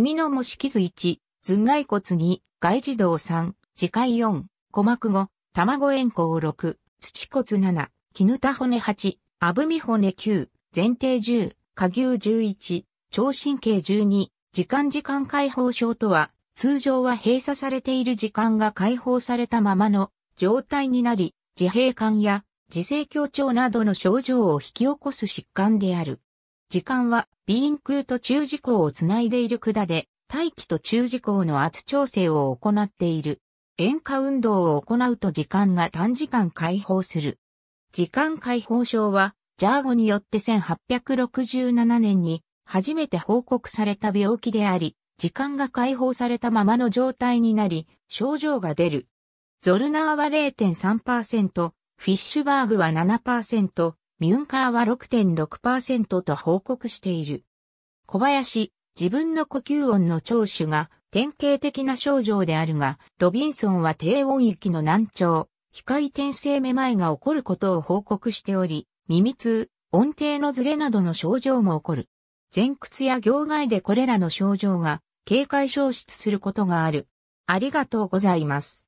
耳の模式図1、頭蓋骨2、外耳道3、次回4、鼓膜5、卵円孔6、土骨7、絹田骨8、あぶみ骨9、前提10、下牛11、聴神経12、時間時間解放症とは、通常は閉鎖されている時間が解放されたままの状態になり、自閉感や自制強調などの症状を引き起こす疾患である。時間は、ビーン空と中時光をつないでいる管で、大気と中時光の圧調整を行っている。塩化運動を行うと時間が短時間解放する。時間解放症は、ジャーゴによって1867年に初めて報告された病気であり、時間が解放されたままの状態になり、症状が出る。ゾルナーは0.3%、フィッシュバーグは7%、ミュンカーは6.6%と報告している。小林、自分の呼吸音の聴取が典型的な症状であるが、ロビンソンは低音域の難聴、機械転生めまいが起こることを報告しており、耳痛、音程のズレなどの症状も起こる。前屈や行外でこれらの症状が警戒消失することがある。ありがとうございます。